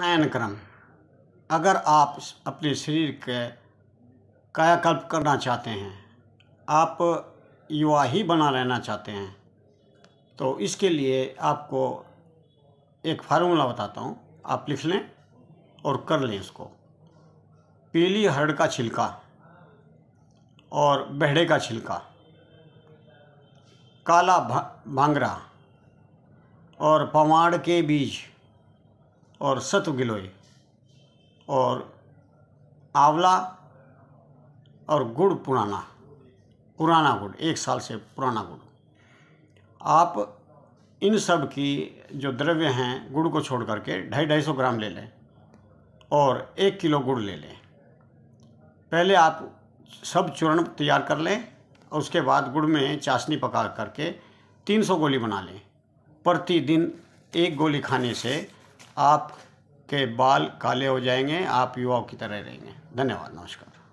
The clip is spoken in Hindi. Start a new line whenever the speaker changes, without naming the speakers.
शयन क्रम अगर आप अपने शरीर के कायाकल्प करना चाहते हैं आप युवा ही बना रहना चाहते हैं तो इसके लिए आपको एक फार्मूला बताता हूँ आप लिख लें और कर लें इसको पीली हरड़ का छिलका और बहड़े का छिलका काला भांगरा और पवाड़ के बीज और सत्व गिलोय और आंवला और गुड़ पुराना पुराना गुड़ एक साल से पुराना गुड़ आप इन सब की जो द्रव्य हैं गुड़ को छोड़ करके ढाई ढाई सौ ग्राम ले लें और एक किलो गुड़ ले लें पहले आप सब चूर्ण तैयार कर लें और उसके बाद गुड़ में चाशनी पका करके तीन सौ गोली बना लें प्रतिदिन एक गोली खाने से आपके बाल काले हो जाएंगे आप युवाओं की तरह रहेंगे धन्यवाद नमस्कार